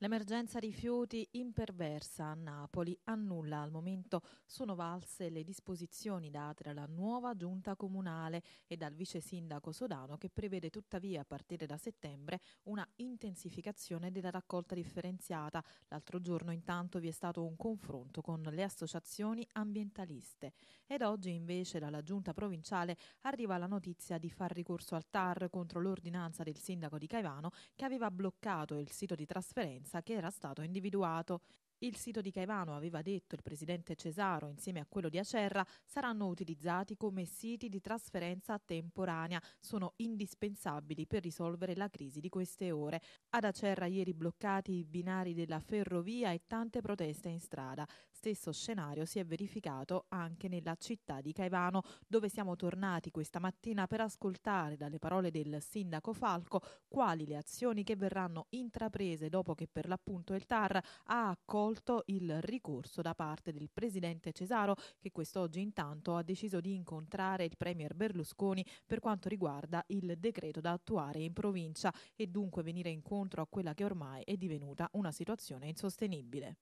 L'emergenza rifiuti imperversa a Napoli. annulla al momento sono valse le disposizioni date dalla nuova giunta comunale e dal vice sindaco Sodano che prevede tuttavia a partire da settembre una intensificazione della raccolta differenziata. L'altro giorno intanto vi è stato un confronto con le associazioni ambientaliste ed oggi invece dalla giunta provinciale arriva la notizia di far ricorso al TAR contro l'ordinanza del sindaco di Caivano che aveva bloccato il sito di trasferenza che era stato individuato il sito di Caivano, aveva detto il presidente Cesaro, insieme a quello di Acerra, saranno utilizzati come siti di trasferenza temporanea. Sono indispensabili per risolvere la crisi di queste ore. Ad Acerra ieri bloccati i binari della ferrovia e tante proteste in strada. Stesso scenario si è verificato anche nella città di Caivano, dove siamo tornati questa mattina per ascoltare dalle parole del sindaco Falco quali le azioni che verranno intraprese dopo che per l'appunto il TAR ha accolto accolto il ricorso da parte del presidente Cesaro che quest'oggi intanto ha deciso di incontrare il premier Berlusconi per quanto riguarda il decreto da attuare in provincia e dunque venire incontro a quella che ormai è divenuta una situazione insostenibile.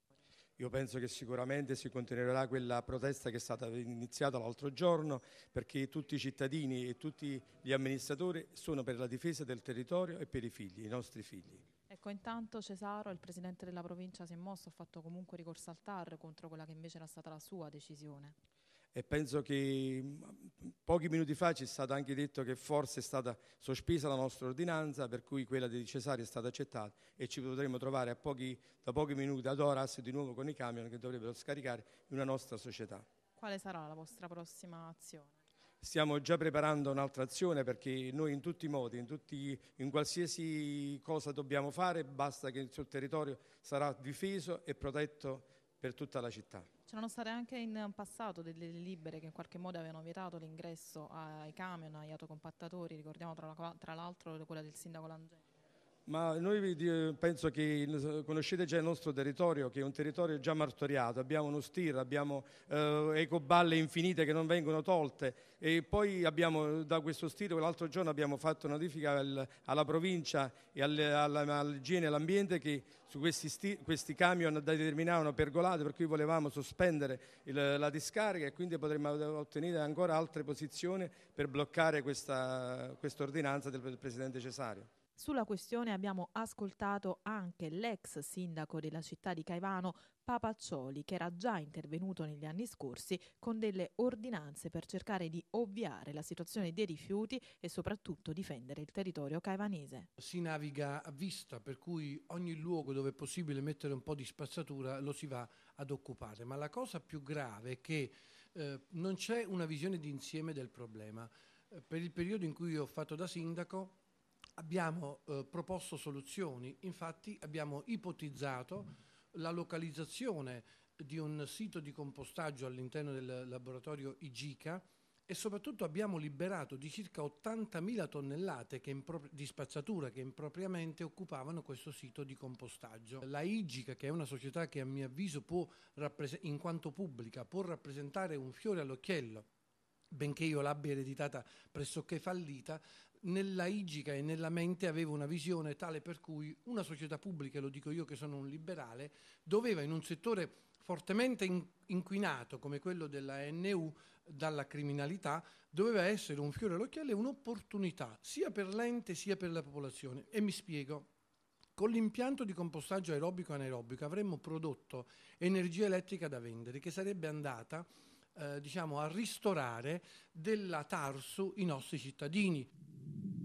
Io penso che sicuramente si continuerà quella protesta che è stata iniziata l'altro giorno perché tutti i cittadini e tutti gli amministratori sono per la difesa del territorio e per i figli, i nostri figli. Francesco, intanto Cesaro, il presidente della provincia, si è mosso, ha fatto comunque ricorso al TAR contro quella che invece era stata la sua decisione. E penso che mm, pochi minuti fa ci è stato anche detto che forse è stata sospesa la nostra ordinanza, per cui quella di Cesare è stata accettata e ci potremo trovare pochi, da pochi minuti ad Oras di nuovo con i camion che dovrebbero scaricare in una nostra società. Quale sarà la vostra prossima azione? stiamo già preparando un'altra azione perché noi in tutti i modi, in, tutti, in, qualsiasi cosa dobbiamo fare, basta che il suo territorio sarà difeso e protetto per tutta la città. C'erano state anche in passato delle delibere che in qualche modo avevano vietato l'ingresso ai camion, agli autocompattatori, ricordiamo tra l'altro quella del sindaco Langella. Ma noi penso che conoscete già il nostro territorio, che è un territorio già martoriato. Abbiamo uno STIR, abbiamo eh, ecoballe infinite che non vengono tolte. E poi abbiamo da questo STIR, l'altro giorno abbiamo fatto una notifica al, alla provincia e al, all'igiene e all'ambiente che su questi, sti, questi camion determinavano pergolate, per cui volevamo sospendere il, la discarica e quindi potremmo ottenere ancora altre posizioni per bloccare questa ordinanza del, del Presidente Cesario. Sulla questione abbiamo ascoltato anche l'ex sindaco della città di Caivano, Papaccioli, che era già intervenuto negli anni scorsi con delle ordinanze per cercare di ovviare la situazione dei rifiuti e soprattutto difendere il territorio caivanese. Si naviga a vista, per cui ogni luogo dove è possibile mettere un po' di spazzatura lo si va ad occupare, ma la cosa più grave è che eh, non c'è una visione d'insieme del problema. Eh, per il periodo in cui ho fatto da sindaco abbiamo eh, proposto soluzioni, infatti abbiamo ipotizzato la localizzazione di un sito di compostaggio all'interno del laboratorio IGICA e soprattutto abbiamo liberato di circa 80.000 tonnellate di spazzatura che impropriamente occupavano questo sito di compostaggio. La IGICA, che è una società che a mio avviso può, in quanto pubblica, può rappresentare un fiore all'occhiello benché io l'abbia ereditata pressoché fallita, nella igica e nella mente avevo una visione tale per cui una società pubblica, lo dico io che sono un liberale, doveva in un settore fortemente inquinato come quello della NU dalla criminalità, doveva essere un fiore all'occhiello e un'opportunità sia per l'ente sia per la popolazione. E mi spiego. Con l'impianto di compostaggio aerobico-anaerobico avremmo prodotto energia elettrica da vendere che sarebbe andata eh, diciamo, a ristorare della Tarsu i nostri cittadini.